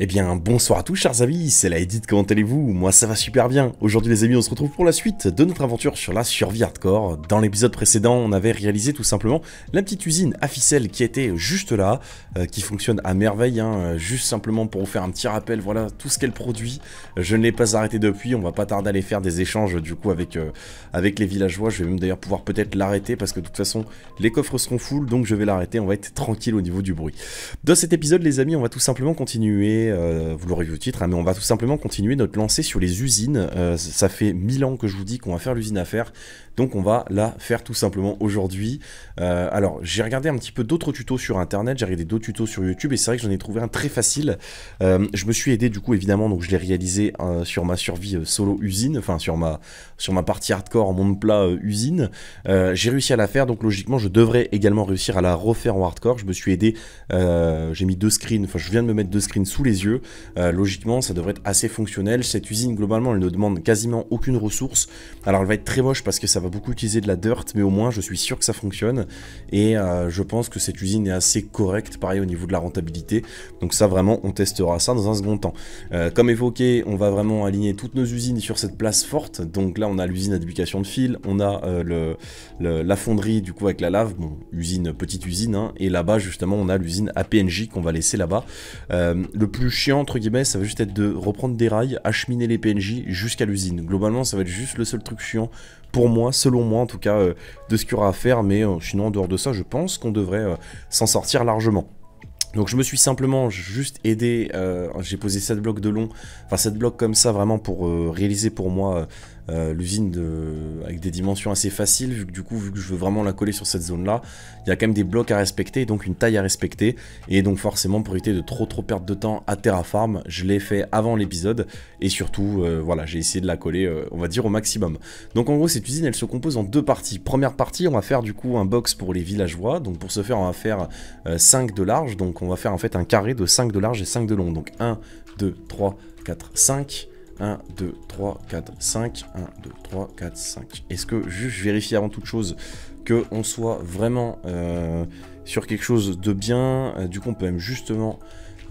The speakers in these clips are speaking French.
Eh bien, bonsoir à tous chers amis, c'est la Edith, comment allez-vous Moi ça va super bien. Aujourd'hui les amis, on se retrouve pour la suite de notre aventure sur la survie hardcore. Dans l'épisode précédent, on avait réalisé tout simplement la petite usine à ficelle qui était juste là, euh, qui fonctionne à merveille, hein. euh, juste simplement pour vous faire un petit rappel, voilà tout ce qu'elle produit. Euh, je ne l'ai pas arrêté depuis, on va pas tarder à aller faire des échanges du coup avec, avec les villageois. Je vais même d'ailleurs pouvoir peut-être l'arrêter parce que de toute façon, les coffres seront full, donc je vais l'arrêter, on va être tranquille au niveau du bruit. Dans cet épisode les amis, on va tout simplement continuer euh, vous l'aurez vu au titre, hein, mais on va tout simplement continuer notre lancée sur les usines. Euh, ça fait mille ans que je vous dis qu'on va faire l'usine à faire. Donc on va la faire tout simplement aujourd'hui. Euh, alors j'ai regardé un petit peu d'autres tutos sur internet, j'ai regardé d'autres tutos sur YouTube et c'est vrai que j'en ai trouvé un très facile. Euh, je me suis aidé du coup évidemment, donc je l'ai réalisé euh, sur ma survie solo usine, enfin sur ma, sur ma partie hardcore en monde plat usine. j'ai réussi à la faire, donc logiquement je devrais également réussir à la refaire en hardcore. Je me suis aidé, j'ai mis deux screens, enfin je viens de me mettre deux screens sous les yeux. logiquement ça devrait être assez fonctionnel. Cette usine globalement elle ne demande quasiment aucune ressource. Alors elle va être très moche parce que ça va va beaucoup utiliser de la dirt, mais au moins je suis sûr que ça fonctionne. Et euh, je pense que cette usine est assez correcte, pareil au niveau de la rentabilité. Donc ça vraiment, on testera ça dans un second temps. Euh, comme évoqué, on va vraiment aligner toutes nos usines sur cette place forte. Donc là, on a l'usine à duplication de fil, on a euh, le, la fonderie du coup avec la lave, bon, usine, petite usine. Hein. et là-bas, justement, on a l'usine à pnj qu'on va laisser là-bas. le plus chiant, entre guillemets, ça va juste être de reprendre des rails, acheminer les PNJ jusqu'à l'usine. Globalement, ça va être juste le seul truc chiant pour moi, selon moi en tout cas, euh, de ce qu'il y aura à faire, mais euh, sinon en dehors de ça, je pense qu'on devrait euh, s'en sortir largement. Donc je me suis simplement juste aidé, j'ai posé 7 blocs de long, enfin 7 blocs comme ça vraiment pour réaliser pour moi euh, l'usine de... avec des dimensions assez faciles, vu que du coup, vu que je veux vraiment la coller sur cette zone-là, il y a quand même des blocs à respecter, donc une taille à respecter, et donc forcément pour éviter de trop trop perdre de temps à farm je l'ai fait avant l'épisode, et surtout, euh, voilà, j'ai essayé de la coller, euh, on va dire, au maximum. Donc en gros, cette usine, elle se compose en deux parties. Première partie, on va faire du coup un box pour les villageois, donc pour ce faire, on va faire 5 de large, donc on va faire en fait un carré de 5 de large et 5 de long, donc 1, 2, 3, 4, 5 1, 2, 3, 4, 5. 1, 2, 3, 4, 5. Est-ce que juste vérifier avant toute chose qu'on soit vraiment euh, sur quelque chose de bien euh, Du coup, on peut même justement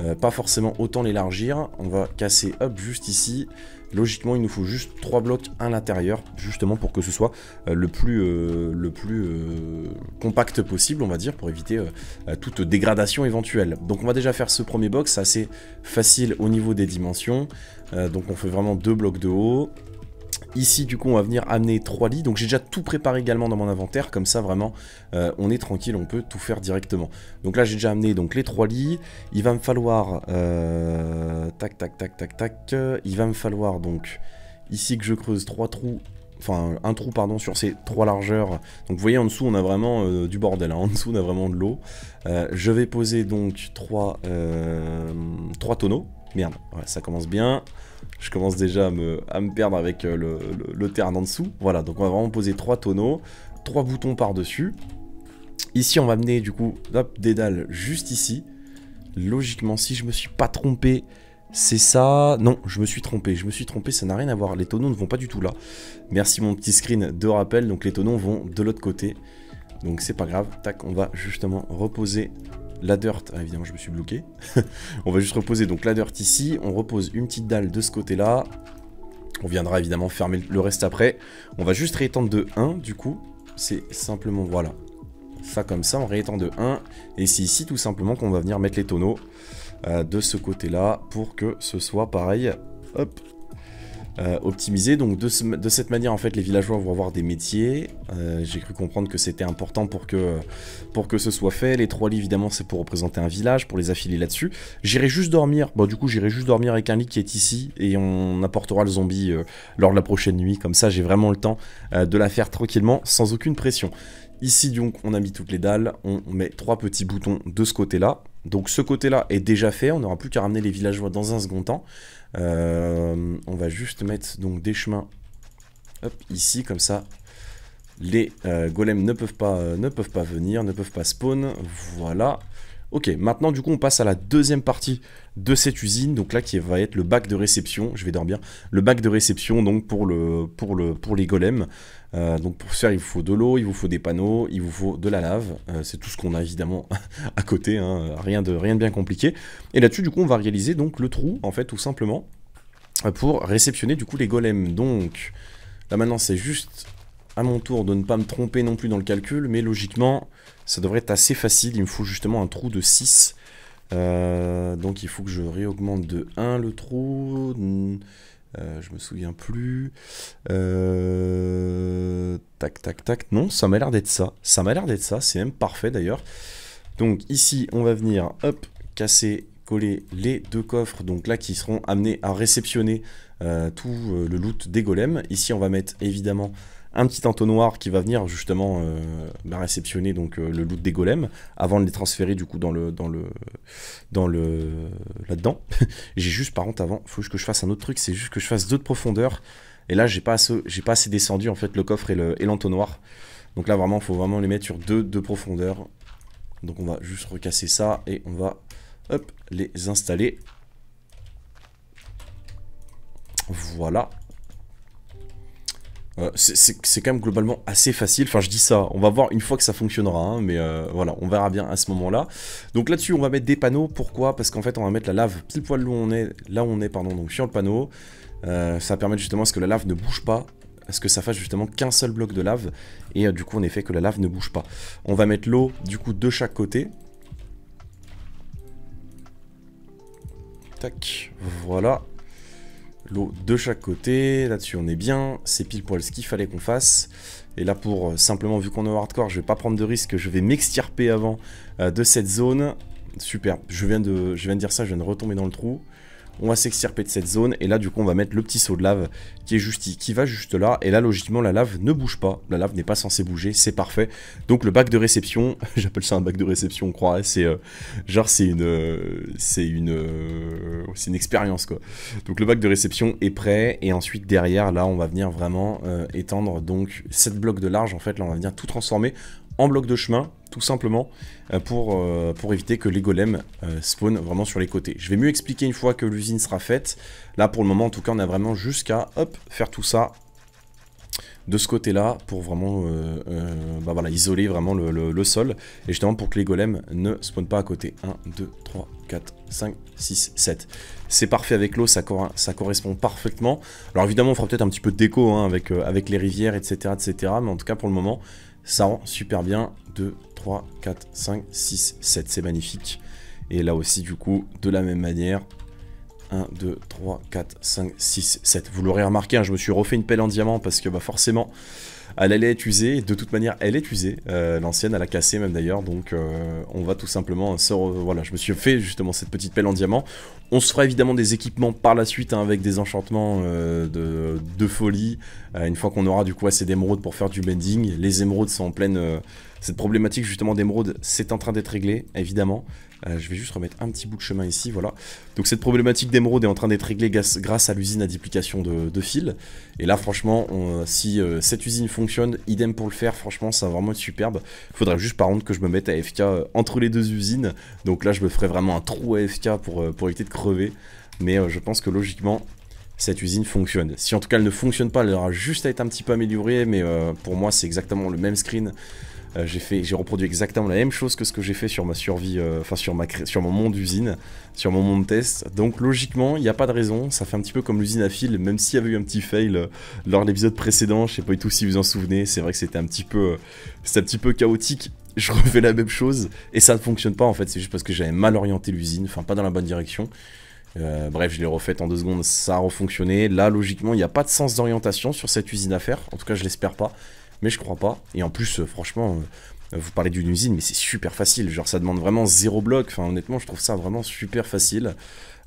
euh, pas forcément autant l'élargir. On va casser, hop, juste ici. Logiquement, il nous faut juste trois blocs à l'intérieur, justement pour que ce soit euh, le plus, euh, le plus euh, compact possible, on va dire, pour éviter toute dégradation éventuelle. Donc on va déjà faire ce premier box, c'est assez facile au niveau des dimensions. donc on fait vraiment deux blocs de haut, Ici, du coup, on va venir amener 3 lits. Donc j'ai déjà tout préparé également dans mon inventaire. Comme ça, vraiment, on est tranquille, on peut tout faire directement. Donc là, j'ai déjà amené donc, les 3 lits. Il va me falloir... tac, tac, tac, tac, tac. Il va me falloir donc... Ici que je creuse 3 trous enfin un trou pardon sur ces trois largeurs. Donc vous voyez en dessous on a vraiment du bordel, en dessous on a vraiment de l'eau. je vais poser donc 3, trois tonneaux, Merde, ouais, ça commence bien. Je commence déjà à me, perdre avec euh, le, terrain en dessous. Voilà, donc on va vraiment poser trois tonneaux, trois boutons par-dessus. Ici, on va amener du coup des dalles juste ici. Logiquement, si je me suis pas trompé, c'est ça. Non, je me suis trompé. Je me suis trompé, ça n'a rien à voir. Les tonneaux ne vont pas du tout là. Merci mon petit screen de rappel. Donc les tonneaux vont de l'autre côté. Donc c'est pas grave. Tac, on va justement reposer la dirt, hein, évidemment je me suis bloqué. on va juste reposer donc la dirt ici, on repose une petite dalle de ce côté-là. On viendra évidemment fermer le reste après. On va juste réétendre de 1 du coup. C'est simplement, voilà, ça comme ça, on réétend de 1. Et c'est ici tout simplement qu'on va venir mettre les tonneaux euh, de ce côté-là pour que ce soit pareil. Hop, euh, optimisé. Donc de, cette manière, en fait, les villageois vont avoir des métiers. Euh, j'ai cru comprendre que c'était important pour que, pour que ce soit fait. Les trois lits, évidemment, c'est pour représenter un village, pour les affiler là-dessus. J'irai juste dormir. Bon, du coup, j'irai juste dormir avec un lit qui est ici et on apportera le zombie euh, lors de la prochaine nuit. Comme ça, j'ai vraiment le temps de la faire tranquillement, sans aucune pression. Ici, donc, on a mis toutes les dalles. On met trois petits boutons de ce côté-là. Donc ce côté-là est déjà fait, on n'aura plus qu'à ramener les villageois dans un second temps. Euh, on va juste mettre donc des chemins ici, comme ça. Les euh, golems ne peuvent, pas, euh, ne peuvent pas venir, ne peuvent pas spawn. Voilà. Ok, maintenant du coup on passe à la deuxième partie de cette usine, donc là qui va être le bac de réception, je vais dormir, le bac de réception donc pour, le, pour, le, pour les golems. Euh, donc pour faire il vous faut de l'eau, il vous faut des panneaux, il vous faut de la lave, euh, c'est tout ce qu'on a évidemment à côté, hein. rien, de, rien de bien compliqué. Et là-dessus du coup on va réaliser donc le trou en fait tout simplement euh, pour réceptionner du coup les golems. Donc là maintenant c'est juste à mon tour de ne pas me tromper non plus dans le calcul, mais logiquement ça devrait être assez facile. Il me faut justement un trou de 6. Euh, donc il faut que je réaugmente de 1 le trou. Je euh, je me souviens plus. Euh, tac, tac, tac. Non, ça m'a l'air d'être ça. Ça m'a l'air d'être ça. C'est même parfait d'ailleurs. Donc ici, on va venir, hop, casser, coller les deux coffres. Donc là, qui seront amenés à réceptionner tout le loot des golems. Ici, on va mettre évidemment un petit entonnoir qui va venir justement euh, bah, réceptionner donc euh, le loot des golems avant de les transférer du coup dans le dans le dans le là-dedans. j'ai juste par contre avant, faut que je fasse un autre truc, c'est juste que je fasse deux de profondeur et là j'ai pas assez, j'ai pas assez descendu en fait le coffre et le et l'entonnoir. Donc là vraiment, faut vraiment les mettre sur deux de profondeur. Donc on va juste recasser ça et on va hop les installer. Voilà, euh, c'est quand même globalement assez facile. Enfin, je dis ça. On va voir une fois que ça fonctionnera. Hein, mais euh, voilà, on verra bien à ce moment-là. Donc là-dessus, on va mettre des panneaux. Pourquoi Parce qu'en fait, on va mettre la lave pile poil là où on est, là où on est pardon, donc sur le panneau. Euh, ça permet justement à ce que la lave ne bouge pas. À ce que ça fasse justement qu'un seul bloc de lave. Et du coup, en effet, que la lave ne bouge pas. On va mettre l'eau, du coup, de chaque côté. Tac. Voilà l'eau de chaque côté, là-dessus on est bien, c'est pile poil ce qu'il fallait qu'on fasse. Et là pour euh, simplement vu qu'on est au hardcore, je vais pas prendre de risque, je vais m'extirper avant euh, de cette zone. Super, je viens de, je viens de dire ça, je viens de retomber dans le trou on va s'extirper de cette zone, et là du coup on va mettre le petit saut de lave qui, est juste, qui va juste là, et là logiquement la lave ne bouge pas, la lave n'est pas censée bouger, c'est parfait. Donc le bac de réception, j'appelle ça un bac de réception on croit c'est euh, genre c'est une, euh, c'est une, euh, c'est une expérience quoi. Donc le bac de réception est prêt, et ensuite derrière là on va venir vraiment étendre donc cette blocs de large en fait, là on va venir tout transformer en bloc de chemin tout simplement, euh, pour, euh, pour éviter que les golems euh, spawn vraiment sur les côtés. Je vais mieux expliquer une fois que l'usine sera faite. Là, pour le moment, en tout cas, on a vraiment jusqu'à hop faire tout ça de ce côté-là pour vraiment bah voilà, isoler vraiment le, sol et justement pour que les golems ne spawnent pas à côté. 1, 2, 3, 4, 5, 6, 7. C'est parfait avec l'eau, ça, ça, correspond parfaitement. Alors évidemment on fera peut-être un petit peu de déco hein, avec, avec les rivières, etc., etc. Mais en tout cas pour le moment, ça rend super bien. 2, 3, 4, 5, 6, 7. C'est magnifique. Et là aussi, du coup, de la même manière. 1, 2, 3, 4, 5, 6, 7. Vous l'aurez remarqué, hein, je me suis refait une pelle en diamant parce que bah, forcément, elle allait être usée, de toute manière elle est usée, euh, l'ancienne elle a cassé même d'ailleurs, donc euh, on va tout simplement, se voilà je me suis fait justement cette petite pelle en diamant. On se fera évidemment des équipements par la suite hein, avec des enchantements euh, de, de, folie, une fois qu'on aura du coup assez d'émeraudes pour faire du bending, les émeraudes sont en pleine... Cette problématique justement d'émeraude, c'est en train d'être réglé, évidemment. Euh, je vais juste remettre un petit bout de chemin ici, voilà. Donc cette problématique d'émeraude est en train d'être réglée grâce à l'usine à duplication de, fil. Et là, franchement, euh, si euh, cette usine fonctionne, idem pour le faire, franchement, ça va vraiment être superbe. Il faudrait juste par contre que je me mette à FK entre les deux usines. Donc là, je me ferai vraiment un trou à FK pour, pour éviter de crever. Mais je pense que logiquement, cette usine fonctionne. Si en tout cas elle ne fonctionne pas, elle aura juste à être un petit peu améliorée, mais pour moi c'est exactement le même screen euh, j'ai reproduit exactement la même chose que ce que j'ai fait sur ma survie, euh, enfin sur ma, sur mon monde usine, sur mon monde test. Donc logiquement, il n'y a pas de raison. Ça fait un petit peu comme l'usine à fil, même s'il y avait eu un petit fail euh, lors de l'épisode précédent. Je sais pas du tout si vous en souvenez. C'est vrai que c'était un petit peu, un petit peu chaotique. Je refais la même chose et ça ne fonctionne pas en fait. C'est juste parce que j'avais mal orienté l'usine, enfin pas dans la bonne direction. bref, je l'ai refaite en deux secondes, ça a refonctionné. Là, logiquement, il n'y a pas de sens d'orientation sur cette usine à faire. En tout cas, je l'espère pas mais je crois pas. Et en plus, euh, franchement, euh, vous parlez d'une usine, mais c'est super facile. Genre, ça demande vraiment zéro bloc. Enfin, honnêtement, je trouve ça vraiment super facile.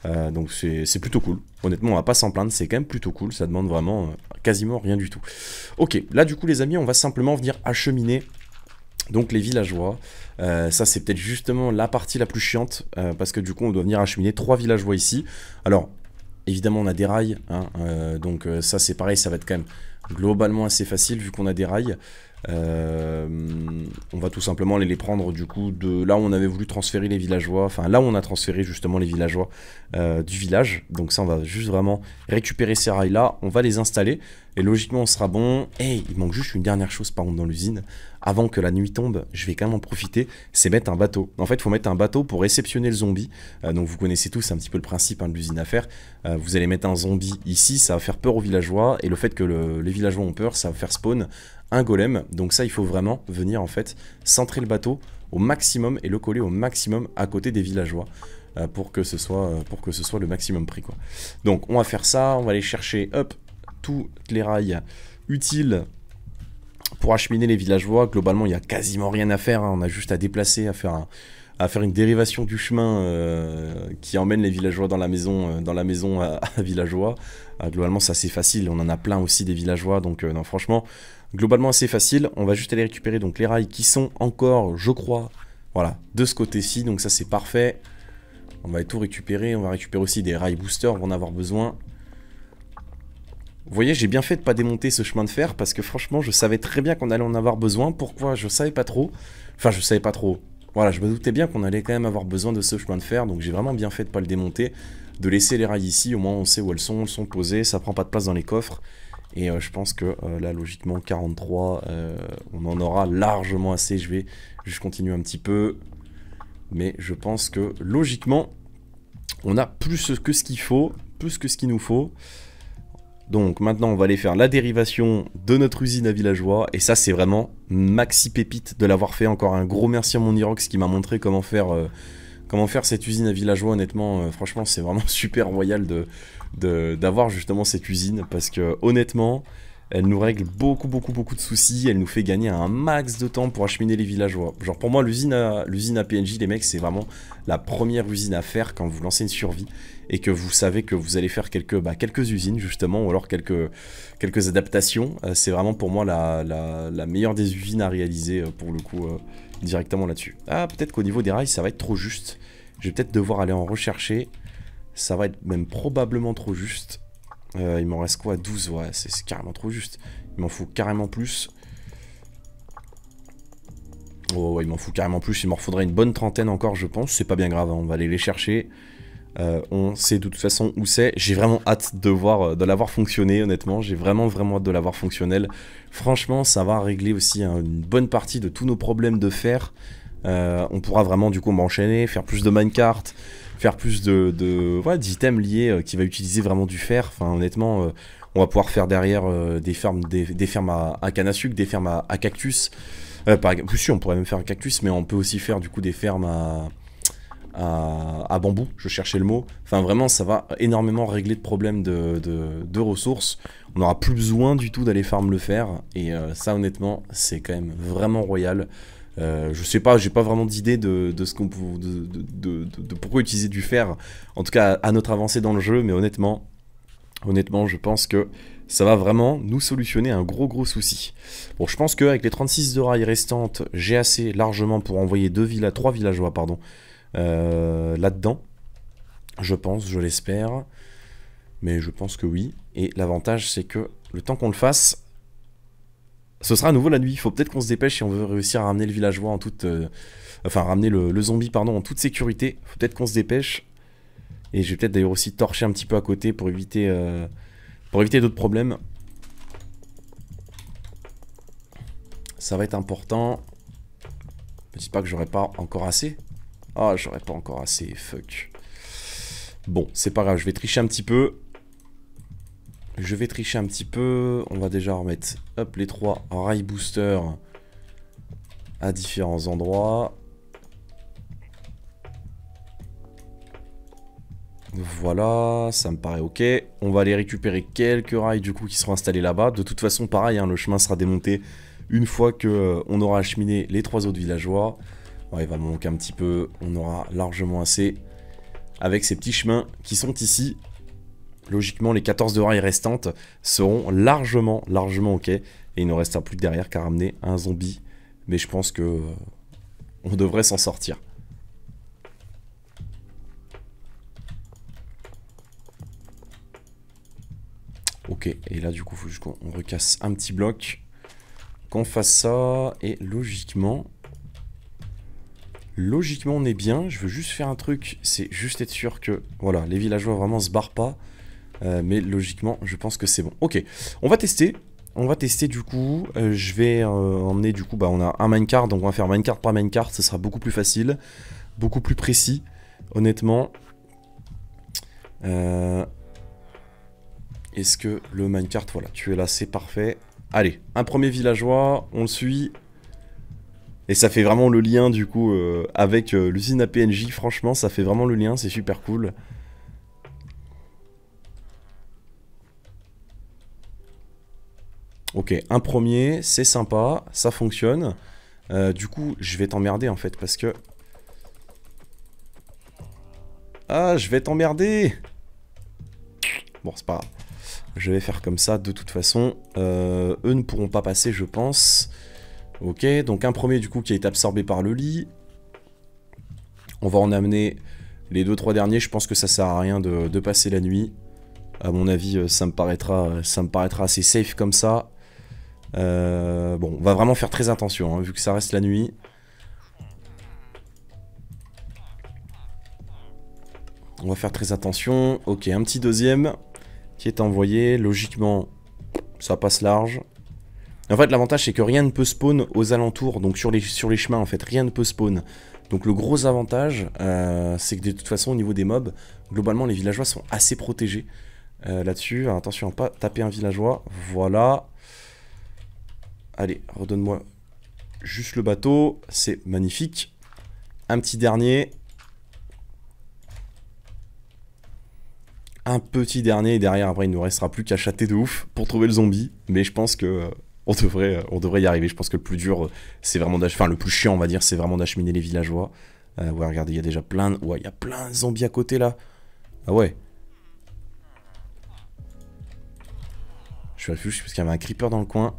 Euh, donc, c'est plutôt cool. Honnêtement, on va pas s'en plaindre. C'est quand même plutôt cool. Ça demande vraiment quasiment rien du tout. Ok, là, du coup, les amis, on va simplement venir acheminer. Donc les villageois, ça c'est peut-être justement la partie la plus chiante, parce que du coup on doit venir acheminer trois villageois ici. Alors évidemment on a des rails, hein, donc ça c'est pareil, ça va être quand même globalement assez facile vu qu'on a des rails. Euh, on va tout simplement les, les prendre du coup de là où on avait voulu transférer les villageois, enfin là où on a transféré justement les villageois euh, du village. Donc ça on va juste vraiment récupérer ces rails là, on va les installer et logiquement on sera bon. Et il manque juste une dernière chose par contre dans l'usine. Avant que la nuit tombe, je vais quand même en profiter, c'est mettre un bateau. En fait il faut mettre un bateau pour réceptionner le zombie. Euh, donc vous connaissez tous un petit peu le principe hein, de l'usine à faire. vous allez mettre un zombie ici, ça va faire peur aux villageois et le fait que le, villageois ont peur, ça va faire spawn un golem. Donc ça, il faut vraiment venir en fait centrer le bateau au maximum et le coller au maximum à côté des villageois euh, pour, que ce soit, euh, pour que ce soit le maximum prix Quoi. Donc on va faire ça, on va aller chercher up toutes les rails utiles pour acheminer les villageois. Globalement, il n'y a quasiment rien à faire, hein. on a juste à déplacer, à faire un à faire une dérivation du chemin euh, qui emmène les villageois dans la maison, euh, dans la maison à, villageois. Euh, globalement ça c'est facile. On en a plein aussi des villageois. Donc, non, franchement, globalement, assez facile. On va juste aller récupérer donc les rails qui sont encore, je crois, voilà, de ce côté-ci. Donc, ça, c'est parfait. On va tout récupérer. On va récupérer aussi des rails boosters. On en avoir besoin. Vous voyez, j'ai bien fait de pas démonter ce chemin de fer parce que franchement, je savais très bien qu'on allait en avoir besoin. Pourquoi Je savais pas trop. Enfin, je savais pas trop. Voilà, je me doutais bien qu'on allait quand même avoir besoin de ce chemin de fer, donc j'ai vraiment bien fait de pas le démonter, de laisser les rails ici, au moins on sait où elles sont, elles sont posées, ça prend pas de place dans les coffres. Et euh, je pense que euh, là, logiquement, 43, euh, on en aura largement assez. Je vais juste continuer un petit peu. Mais je pense que logiquement, on a plus que ce qu'il faut, plus que ce qu'il nous faut. Donc maintenant, on va aller faire la dérivation de notre usine à villageois. Et ça, c'est vraiment maxi pépite de l'avoir fait. Encore un gros merci à mon Irox qui m'a montré comment faire, euh, comment faire cette usine à villageois. Honnêtement, euh, franchement, c'est vraiment super royal d'avoir de, d'avoir justement cette usine. Parce que honnêtement, elle nous règle beaucoup, beaucoup, beaucoup de soucis. Elle nous fait gagner un max de temps pour acheminer les villageois. Genre, pour moi, l'usine à, PNJ, les mecs, c'est vraiment la première usine à faire quand vous lancez une survie et que vous savez que vous allez faire quelques, bah, quelques usines, justement, ou alors quelques, quelques adaptations. Euh, c'est vraiment pour moi la, meilleure des usines à réaliser, euh, pour le coup, euh, directement là-dessus. Ah, peut-être qu'au niveau des rails, ça va être trop juste. Je vais peut-être devoir aller en rechercher. Ça va être même probablement trop juste. Euh, il m'en reste quoi 12, ouais, c'est carrément trop juste. Il m'en faut carrément plus. Oh, il m'en faut carrément plus. Il m'en faudrait une bonne trentaine encore, je pense. C'est pas bien grave, hein, on va aller les chercher. Euh, on sait de toute façon où c'est. J'ai vraiment hâte de voir, euh, de l'avoir fonctionné, honnêtement. J'ai vraiment, vraiment hâte de l'avoir fonctionnel. Franchement, ça va régler aussi hein, une bonne partie de tous nos problèmes de fer. on pourra vraiment, du coup, m'enchaîner, faire plus de minecart faire plus de, de d'items liés euh, qui va utiliser vraiment du fer. Enfin, honnêtement, euh, on va pouvoir faire derrière euh, des fermes, des, fermes à, canne à sucre, des fermes à, cactus. par exemple, on pourrait même faire un cactus, mais on peut aussi faire du coup des fermes à, à, bambou. Je cherchais le mot. Enfin, vraiment, ça va énormément régler le problème de, de, de ressources. On n'aura plus besoin du tout d'aller farm le fer. Et ça, honnêtement, c'est quand même vraiment royal. Euh, je sais pas, j'ai pas vraiment d'idée de, ce qu'on de, de, pourquoi utiliser du fer, en tout cas à notre avancée dans le jeu, mais honnêtement, honnêtement, je pense que ça va vraiment nous solutionner un gros gros souci. Bon, je pense qu'avec les 36 de rails restantes, j'ai assez largement pour envoyer deux villas, trois villageois, pardon, euh, là-dedans. Je pense, je l'espère. Mais je pense que oui. Et l'avantage, c'est que le temps qu'on le fasse, ce sera à nouveau la nuit. Il faut peut-être qu'on se dépêche si on veut réussir à ramener le villageois en toute. Euh, enfin, ramener le, zombie, pardon, en toute sécurité. Faut peut-être qu'on se dépêche. Et je vais peut-être d'ailleurs aussi torcher un petit peu à côté pour éviter, euh, pour éviter d'autres problèmes. Ça va être important. Ne dis pas que j'aurais pas encore assez. Ah, j'aurais pas encore assez. Fuck. Bon, c'est pas grave. Je vais tricher un petit peu. Je vais tricher un petit peu. On va déjà remettre hop, les trois rail boosters à différents endroits. Voilà, ça me paraît ok. On va aller récupérer quelques rails du coup qui seront installés là-bas. De toute façon, pareil, hein, le chemin sera démonté une fois qu'on euh, aura acheminé les trois autres villageois. il va manquer un petit peu, on aura largement assez avec ces petits chemins qui sont ici logiquement, les 14 de rails restantes seront largement, largement OK. Et il ne restera plus derrière qu'à ramener un zombie. Mais je pense que euh, on devrait s'en sortir. Ok, et là du coup, faut qu'on recasse un petit bloc. Qu'on fasse ça, et logiquement... Logiquement, on est bien. Je veux juste faire un truc, c'est juste être sûr que... Voilà, les villageois vraiment se barrent pas. Euh, mais logiquement, je pense que c'est bon. Ok, on va tester. On va tester du coup, euh, je vais euh, emmener du coup, bah, on a un minecart, donc on va faire minecart par minecart, ce sera beaucoup plus facile, beaucoup plus précis, honnêtement. Est-ce que le minecart, voilà, tu es là, c'est parfait. Allez, un premier villageois, on le suit. Et ça fait vraiment le lien du coup avec l'usine APNJ franchement, ça fait vraiment le lien, c'est super cool. ok, un premier, c'est sympa, ça fonctionne. Euh, du coup, je vais t'emmerder en fait, parce que... Ah, je vais t'emmerder Bon, c'est pas grave. Je vais faire comme ça, de toute façon. Euh, eux ne pourront pas passer, je pense. Ok, donc un premier du coup qui a été absorbé par le lit. On va en amener les deux, trois derniers. Je pense que ça sert à rien de, passer la nuit. À mon avis, euh, ça me paraîtra, ça me paraîtra assez safe comme ça. Euh, bon, on va vraiment faire très attention, hein, vu que ça reste la nuit. On va faire très attention. Ok, un petit deuxième qui est envoyé. Logiquement, ça passe large. En fait, l'avantage, c'est que rien ne peut spawn aux alentours, donc sur les, sur les chemins, en fait, rien ne peut spawn. Donc le gros avantage, euh, c'est que de toute façon, au niveau des mobs, globalement, les villageois sont assez protégés euh, là-dessus. Attention à pas taper un villageois. Voilà. Allez, redonne-moi juste le bateau. C'est magnifique. Un petit dernier. Un petit dernier. derrière, après, il ne nous restera plus qu'à chater de ouf pour trouver le zombie. Mais je pense que euh, on devrait, euh, on devrait y arriver. Je pense que le plus dur, euh, c'est vraiment d'acheminer. Enfin, le plus chiant, on va dire, c'est vraiment d'acheminer les villageois. ouais, regardez, il y a déjà plein de... Ouais, il y a plein de zombies à côté, là. Ah ouais. Je suis parce qu'il y avait un creeper dans le coin.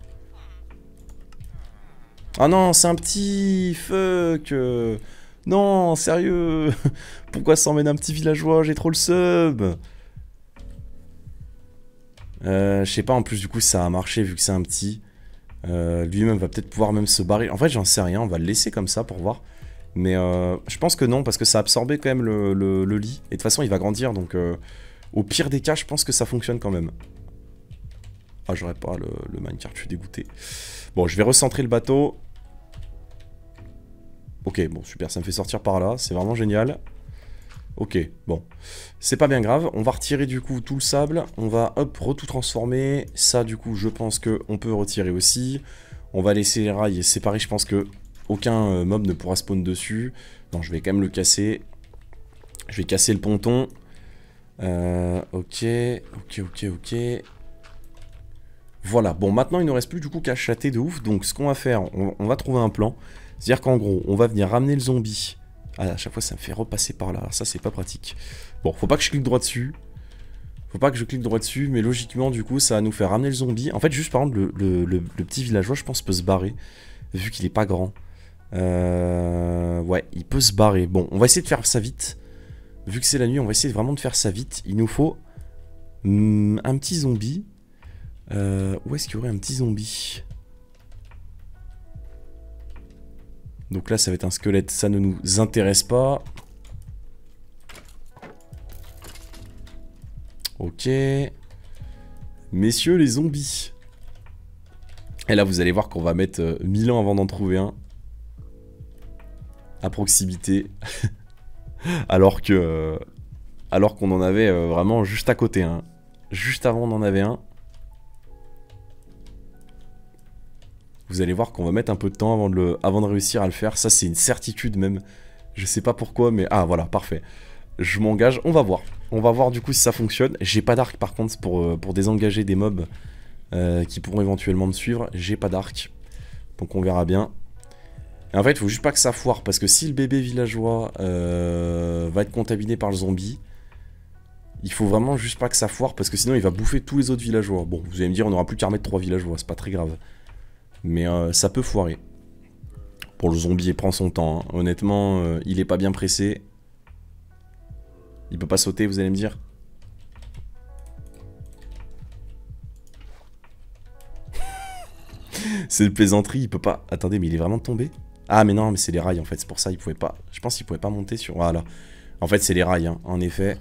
Ah non, c'est un petit fuck. Non, sérieux. Pourquoi emmène un petit villageois J'ai trop le sub. Euh, je sais pas, en plus du coup ça a marché vu que c'est un petit. Euh, lui-même va peut-être pouvoir même se barrer. En fait j'en sais rien, on va le laisser comme ça pour voir. Mais euh, je pense que non, parce que ça a absorbé quand même le, lit. Et de toute façon il va grandir, donc au pire des cas je pense que ça fonctionne quand même. Ah j'aurais pas le, le minecart, je suis dégoûté. Bon je vais recentrer le bateau. Ok, bon, super, ça me fait sortir par là, c'est vraiment génial. Ok, bon. C'est pas bien grave, on va retirer du coup tout le sable, on va hop, re tout transformer. Ça du coup, je pense qu'on peut retirer aussi. On va laisser les rails séparés, je pense que aucun euh, mob ne pourra spawn dessus. Non, je vais quand même le casser. Je vais casser le ponton. Euh, ok, ok, ok, ok. Voilà, bon maintenant il ne reste plus du coup qu'à châter de ouf, donc ce qu'on va faire, on va trouver un plan. C'est-à-dire qu'en gros, on va venir ramener le zombie. Ah, à chaque fois, ça me fait repasser par là. Alors ça, c'est pas pratique. Bon, faut pas que je clique droit dessus. Faut pas que je clique droit dessus, mais logiquement, du coup, ça va nous faire ramener le zombie. En fait, juste par exemple le, petit villageois, je pense, peut se barrer, vu qu'il est pas grand. Euh, ouais, il peut se barrer. Bon, on va essayer de faire ça vite. Vu que c'est la nuit, on va essayer vraiment de faire ça vite. Il nous faut hmm, un petit zombie. Euh, où est-ce qu'il y aurait un petit zombie Donc là, ça va être un squelette, ça ne nous intéresse pas. Ok. Messieurs les zombies. Et là, vous allez voir qu'on va mettre 1000 euh, ans avant d'en trouver un. À proximité. alors que... Euh, alors qu'on en avait euh, vraiment juste à côté. un. Hein. Juste avant, on en avait un. Vous allez voir qu'on va mettre un peu de temps avant de, le, avant de réussir à le faire. Ça, c'est une certitude même. Je sais pas pourquoi, mais... Ah, voilà, parfait. Je m'engage. On va voir. On va voir du coup si ça fonctionne. J'ai pas d'arc par contre pour, euh, pour désengager des mobs euh, qui pourront éventuellement me suivre. J'ai pas d'arc. Donc on verra bien. en fait, il faut juste pas que ça foire. Parce que si le bébé villageois euh, va être contaminé par le zombie, il faut vraiment juste pas que ça foire. Parce que sinon, il va bouffer tous les autres villageois. Bon, vous allez me dire, on aura plus qu'à remettre 3 villageois. C'est pas très grave. Mais euh, ça peut foirer. Pour le zombie, il prend son temps. Hein. Honnêtement, euh, il est pas bien pressé. Il peut pas sauter, vous allez me dire C'est une plaisanterie, il peut pas... Attendez, mais il est vraiment tombé Ah, mais non, mais c'est les rails, en fait. C'est pour ça, il pouvait pas... Je pense qu'il pouvait pas monter sur... Voilà. En fait, c'est les rails, hein. en effet.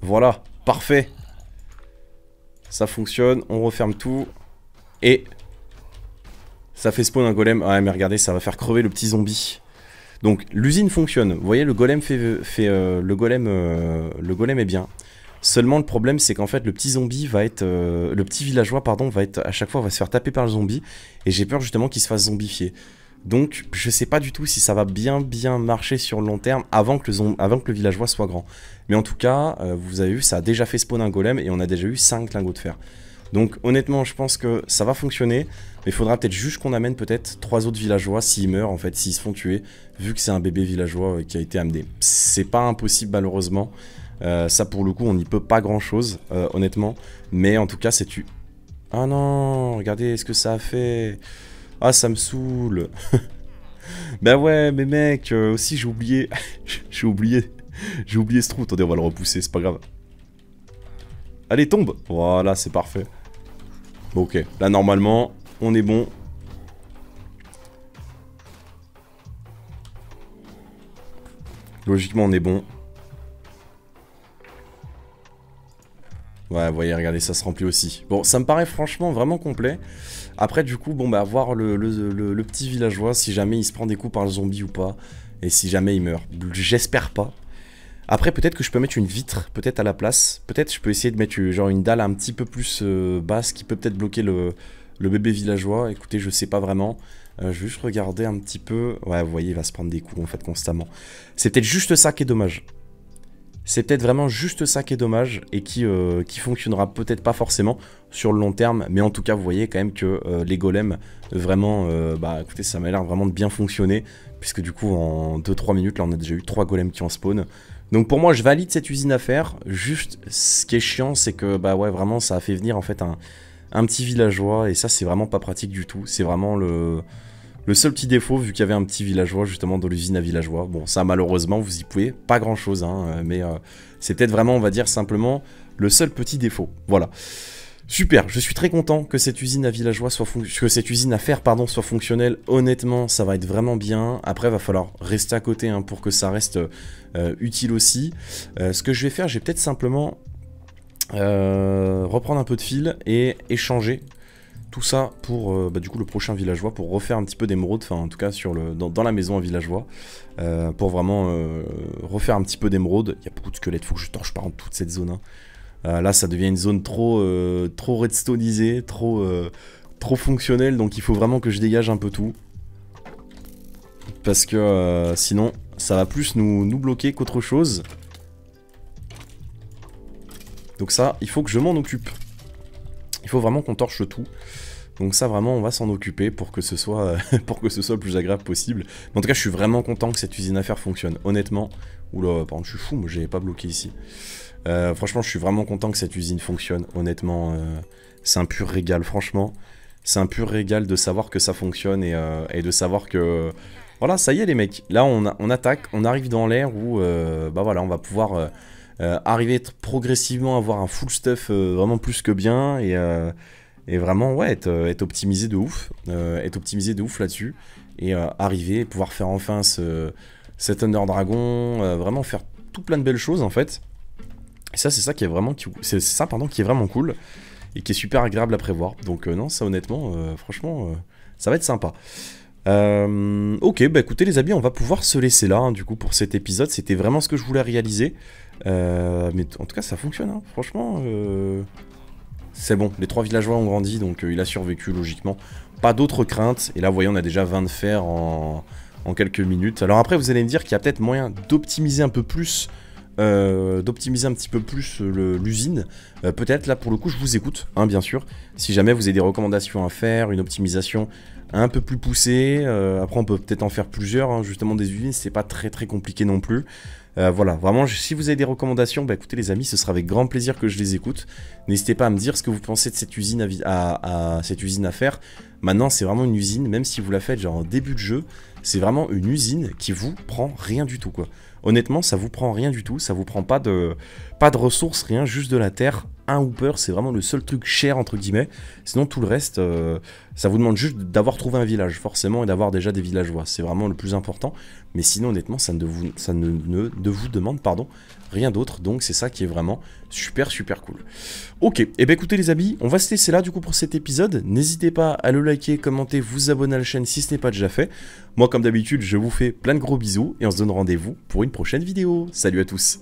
Voilà, parfait. Ça fonctionne, on referme tout. Et ça fait spawn un golem. Ah mais regardez, ça va faire crever le petit zombie. Donc l'usine fonctionne. Vous voyez, le golem fait, fait euh, le golem, euh, le golem est bien. Seulement le problème, c'est qu'en fait le petit zombie va être, euh, le petit villageois pardon, va être à chaque fois va se faire taper par le zombie. Et j'ai peur justement qu'il se fasse zombifier. Donc, je sais pas du tout si ça va bien, bien marcher sur le long terme avant que le, avant que le villageois soit grand. Mais en tout cas, euh, vous avez vu, ça a déjà fait spawn un golem et on a déjà eu 5 lingots de fer. Donc, honnêtement, je pense que ça va fonctionner. Mais il faudra peut-être juste qu'on amène peut-être 3 autres villageois s'ils meurent, en fait, s'ils se font tuer, vu que c'est un bébé villageois euh, qui a été amené. C'est pas impossible, malheureusement. Euh, ça, pour le coup, on n'y peut pas grand-chose, honnêtement. Mais en tout cas, c'est tu. Ah non, regardez ce que ça a fait. Ah, ça me saoule. ben ouais, mais mec, euh, aussi j'ai oublié. j'ai oublié. J'ai oublié ce trou. Attendez, on va le repousser, c'est pas grave. Allez, tombe. Voilà, c'est parfait. ok. Là, normalement, on est bon. Logiquement, on est bon. Ouais, vous voyez, regardez, ça se remplit aussi. Bon, ça me paraît franchement vraiment complet. Après, du coup, bon, bah, voir le, petit villageois si jamais il se prend des coups par le zombie ou pas, et si jamais il meurt. J'espère pas. Après, peut-être que je peux mettre une vitre, peut-être à la place. Peut-être je peux essayer de mettre genre une dalle un petit peu plus euh, basse qui peut peut-être bloquer le, bébé villageois. Écoutez, je sais pas vraiment. Euh, je vais juste regarder un petit peu. Ouais, vous voyez, il va se prendre des coups en fait constamment. C'est peut-être juste ça qui est dommage. C'est peut-être vraiment juste ça qui est dommage et qui, euh, qui fonctionnera peut-être pas forcément sur le long terme, mais en tout cas vous voyez quand même que euh, les golems, vraiment, euh, bah écoutez, ça m'a l'air vraiment de bien fonctionner, puisque du coup en 2-3 minutes, là on a déjà eu 3 golems qui en spawnent. Donc pour moi je valide cette usine à faire, juste ce qui est chiant c'est que bah ouais vraiment ça a fait venir en fait un, un petit villageois et ça c'est vraiment pas pratique du tout, c'est vraiment le... Le seul petit défaut, vu qu'il y avait un petit villageois justement dans l'usine à villageois, bon ça malheureusement vous y pouvez pas grand chose, hein, euh, mais euh, c'est peut-être vraiment on va dire simplement le seul petit défaut. Voilà. Super, je suis très content que cette usine à villageois soit que cette usine à faire pardon soit fonctionnelle. Honnêtement, ça va être vraiment bien. Après, va falloir rester à côté hein, pour que ça reste euh, utile aussi. ce que je vais faire, j'ai peut-être simplement reprendre un peu de fil et échanger tout ça pour euh, bah, du coup le prochain villageois, pour refaire un petit peu d'émeraude, enfin en tout cas sur le, dans, la maison à villageois, euh, pour vraiment euh, refaire un petit peu d'émeraude. Il y a beaucoup de squelettes, faut que je torche par toute cette zone. Hein. là ça devient une zone trop, trop redstonisée, trop, trop fonctionnelle, donc il faut vraiment que je dégage un peu tout. Parce que sinon ça va plus nous, nous bloquer qu'autre chose. Donc ça, il faut que je m'en occupe. Il faut vraiment qu'on torche tout. Donc ça vraiment on va s'en occuper pour que ce soit euh, pour que ce soit le plus agréable possible. en tout cas je suis vraiment content que cette usine à faire fonctionne. Honnêtement, oula par contre je suis fou, moi j'avais pas bloqué ici. Euh, franchement je suis vraiment content que cette usine fonctionne. Honnêtement euh, c'est un pur régal franchement. C'est un pur régal de savoir que ça fonctionne et, de savoir que voilà ça y est les mecs. Là on, attaque, on arrive dans l'air où bah voilà on va pouvoir arriver progressivement à avoir un full stuff vraiment plus que bien et et vraiment, ouais, être, euh, optimisé de ouf, euh, être optimisé de ouf là-dessus, et euh, arriver, pouvoir faire enfin ce, cet Under Dragon, vraiment faire tout plein de belles choses en fait. Et ça, c'est ça qui est vraiment, c'est qui est vraiment cool et qui est super agréable à prévoir. Donc non, ça honnêtement, franchement, ça va être sympa. ok, bah écoutez les amis, on va pouvoir se laisser là, hein, du coup, pour cet épisode. C'était vraiment ce que je voulais réaliser. mais en tout cas, ça fonctionne, hein. franchement c'est bon, les trois villageois ont grandi, donc euh, il a survécu logiquement. Pas d'autres craintes, et là vous voyez on a déjà 20 de fer en, quelques minutes. Alors après vous allez me dire qu'il y a peut-être moyen d'optimiser un peu plus, euh, d'optimiser un petit peu plus euh, l'usine. peut-être là pour le coup je vous écoute, hein, bien sûr. Si jamais vous avez des recommandations à faire, une optimisation un peu plus poussée, après on peut peut-être en faire plusieurs, hein. justement des usines, c'est pas très très compliqué non plus. Euh, voilà, vraiment, si vous avez des recommandations, bah écoutez les amis, ce sera avec grand plaisir que je les écoute. N'hésitez pas à me dire ce que vous pensez de cette usine à, cette usine à faire. Maintenant, c'est vraiment une usine, même si vous la faites genre en début de jeu, c'est vraiment une usine qui vous prend rien du tout quoi. Honnêtement, ça vous prend rien du tout, ça vous prend pas de pas de ressources, rien, juste de la terre un Hooper, c'est vraiment le seul truc cher, entre guillemets. Sinon, tout le reste, euh, ça vous demande juste d'avoir trouvé un village, forcément, et d'avoir déjà des villageois. C'est vraiment le plus important. Mais sinon, honnêtement, ça ne vous, demande pardon, rien d'autre. Donc, c'est ça qui est vraiment super, super cool. Ok, et eh bien, écoutez, les amis, on va se laisser là, du coup, pour cet épisode. N'hésitez pas à le liker, commenter, vous abonner à la chaîne si ce n'est pas déjà fait. Moi, comme d'habitude, je vous fais plein de gros bisous et on se donne rendez-vous pour une prochaine vidéo. Salut à tous